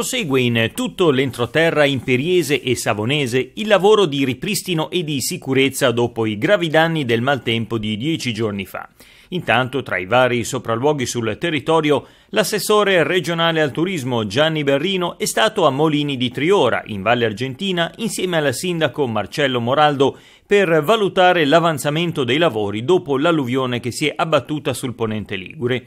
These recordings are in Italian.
Prosegue in tutto l'entroterra imperiese e savonese il lavoro di ripristino e di sicurezza dopo i gravi danni del maltempo di dieci giorni fa. Intanto, tra i vari sopralluoghi sul territorio, l'assessore regionale al turismo Gianni Berrino è stato a Molini di Triora, in Valle Argentina, insieme al sindaco Marcello Moraldo per valutare l'avanzamento dei lavori dopo l'alluvione che si è abbattuta sul ponente Ligure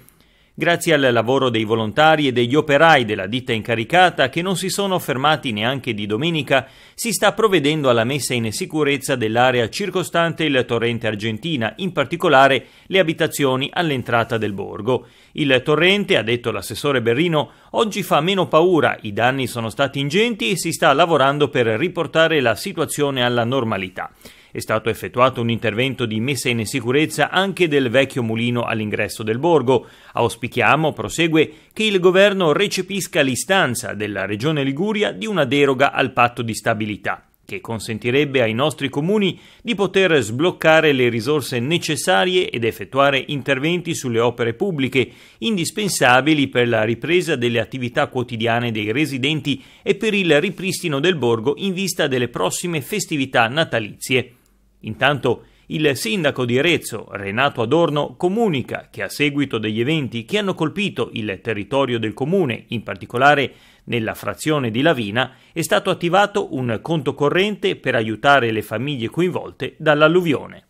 grazie al lavoro dei volontari e degli operai della ditta incaricata che non si sono fermati neanche di domenica, si sta provvedendo alla messa in sicurezza dell'area circostante il torrente Argentina, in particolare le abitazioni all'entrata del borgo. Il torrente, ha detto l'assessore Berrino, oggi fa meno paura, i danni sono stati ingenti e si sta lavorando per riportare la situazione alla normalità. È stato effettuato un intervento di messa in sicurezza anche del vecchio mulino all'ingresso del borgo. Auspichiamo, prosegue, che il governo recepisca l'istanza della Regione Liguria di una deroga al patto di stabilità che consentirebbe ai nostri comuni di poter sbloccare le risorse necessarie ed effettuare interventi sulle opere pubbliche indispensabili per la ripresa delle attività quotidiane dei residenti e per il ripristino del borgo in vista delle prossime festività natalizie. Intanto il sindaco di Arezzo, Renato Adorno, comunica che a seguito degli eventi che hanno colpito il territorio del comune, in particolare nella frazione di Lavina, è stato attivato un conto corrente per aiutare le famiglie coinvolte dall'alluvione.